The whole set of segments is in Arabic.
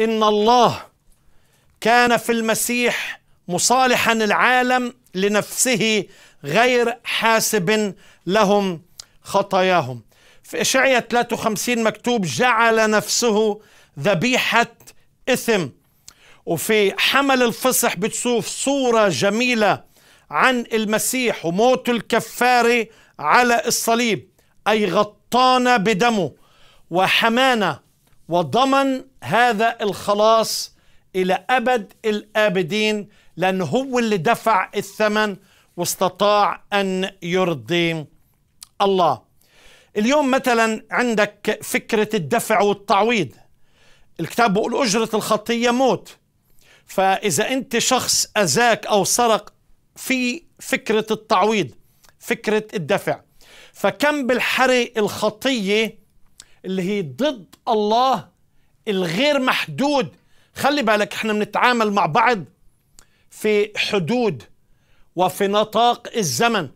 ان الله كان في المسيح مصالحا العالم لنفسه غير حاسب لهم خطاياهم في إشعية 53 مكتوب جعل نفسه ذبيحة إثم وفي حمل الفصح بتشوف صورة جميلة عن المسيح وموت الكفاري على الصليب أي غطانا بدمه وحمانا وضمن هذا الخلاص إلى أبد الآبدين لأنه هو اللي دفع الثمن واستطاع أن يرضي الله اليوم مثلا عندك فكرة الدفع والتعويض الكتاب بيقول أجرة الخطية موت فإذا أنت شخص أذاك أو سرق في فكرة التعويض فكرة الدفع فكم بالحري الخطية اللي هي ضد الله الغير محدود خلي بالك احنا بنتعامل مع بعض في حدود وفي نطاق الزمن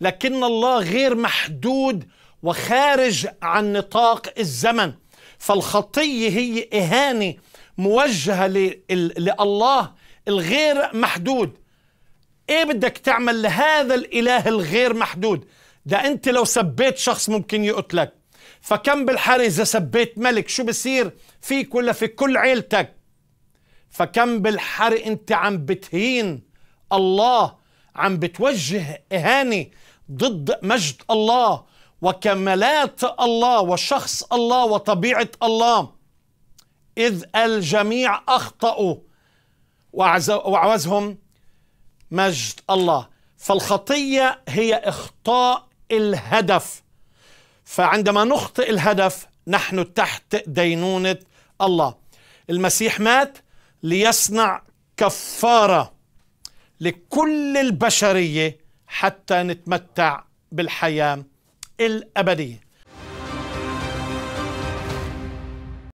لكن الله غير محدود وخارج عن نطاق الزمن فالخطيه هي اهانه موجهه لله الغير محدود ايه بدك تعمل لهذا الاله الغير محدود ده انت لو سبيت شخص ممكن يقتلك فكم بالحري إذا سبيت ملك شو بصير فيك ولا في كل عيلتك فكم بالحري أنت عم بتهين الله عم بتوجه إهانة ضد مجد الله وكمالات الله وشخص الله وطبيعة الله إذ الجميع أخطأوا وعوزهم مجد الله فالخطية هي إخطاء الهدف فعندما نخطئ الهدف نحن تحت دينونة الله المسيح مات ليصنع كفارة لكل البشرية حتى نتمتع بالحياة الأبدية